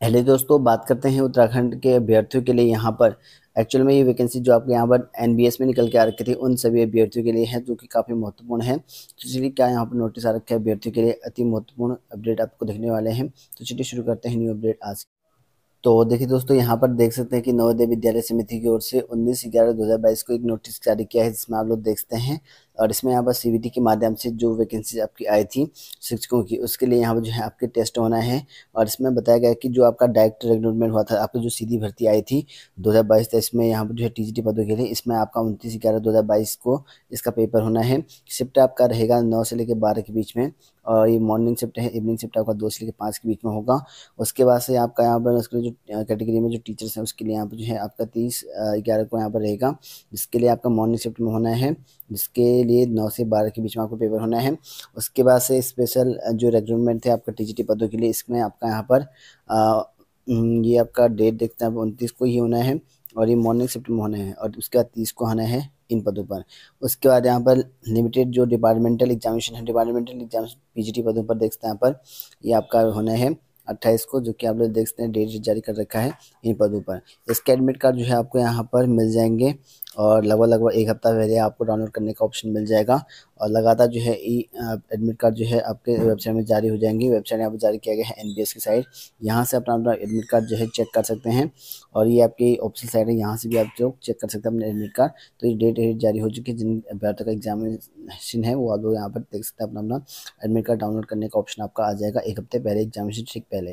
पहले दोस्तों बात करते हैं उत्तराखंड के अभ्यर्थियों के लिए यहाँ पर एक्चुअल में ये वैकेंसी जो आपके यहाँ पर एन में निकल के आ रखी थी उन सभी अभ्यर्थियों के लिए है जो कि काफ़ी महत्वपूर्ण है तो चलिए क्या यहाँ पर नोटिस आ रखे है अभ्यर्थियों के लिए अति महत्वपूर्ण अपडेट आपको देखने वाले हैं तो चलिए शुरू करते हैं न्यू अपडेट आज तो देखिए दोस्तों यहाँ पर देख सकते हैं कि नवोदय विद्यालय समिति की ओर से 19 ग्यारह 2022 को एक नोटिस जारी किया है जिसमें आप लोग देखते हैं और इसमें यहाँ पर सी के माध्यम से जो वैकेंसी आपकी आई थी शिक्षकों की उसके लिए यहाँ पर जो है आपके टेस्ट होना है और इसमें बताया गया कि जो आपका डायरेक्ट रिक्रूटमेंट हुआ था आपकी जो सीधी भर्ती आई थी दो हज़ार बाईस तेईस तो में यहाँ पर जो है टी पदों के लिए इसमें आपका उनतीस ग्यारह दो हज़ार बाईस को इसका पेपर होना है शिफ्ट आपका रहेगा नौ से लेकर बारह के बीच में और ये मॉर्निंग शिफ्ट है इवनिंग शिफ्ट आपका दो से लेकर पाँच के बीच में होगा उसके बाद से आपका यहाँ पर उसके जो कैटेगरी में जो टीचर्स हैं उसके लिए यहाँ पर जो है आपका तीस ग्यारह को यहाँ पर रहेगा जिसके लिए आपका मॉर्निंग शिफ्ट में होना है जिसके लिए नौ से बारह के बीच में आपको पेपर होना है उसके बाद से स्पेशल जो रिक्रूटमेंट थे आपका टी पदों के लिए इसमें आपका यहाँ पर ये आपका डेट देखते हैं उनतीस को ही होना है और ये मॉर्निंग शिफ्ट में होना है और उसके बाद तीस को होना है इन पदों पर उसके बाद यहाँ पर लिमिटेड जो डिपार्टमेंटल एग्जामिनेशन है डिपार्टमेंटल एग्जाम पीजीटी पदों पर देखते हैं यहाँ पर ये आपका होना है अट्ठाईस को जो कि आप लोग देखते हैं डेट जारी कर रखा है इन पदों पर इसके एडमिट कार्ड जो है आपको यहाँ पर मिल जाएंगे और लगभग लगभग एक हफ्ता पहले आपको डाउनलोड करने का ऑप्शन मिल जाएगा और लगातार जो है ई एडमिट कार्ड जो है आपके वेबसाइट में जारी हो जाएंगे वेबसाइट यहाँ पर जारी किया गया है एन की साइड यहाँ से अपना अपना एडमिट कार्ड जो है चेक कर सकते हैं और ये आपकी ऑप्शन साइड है यहाँ से भी आप जो चेक कर सकते हैं अपने एडमिट कार्ड तो ये डेट जारी हो चुकी है जिन अभ्यर्थियों का एग्जामिनेशन है वो आप लोग यहाँ पर देख सकते हैं अपना अपना एडमिट कार्ड डाउनलोड करने का ऑप्शन आपका आ जाएगा एक हफ्ते पहले एग्जामिनेशन ठीक पहले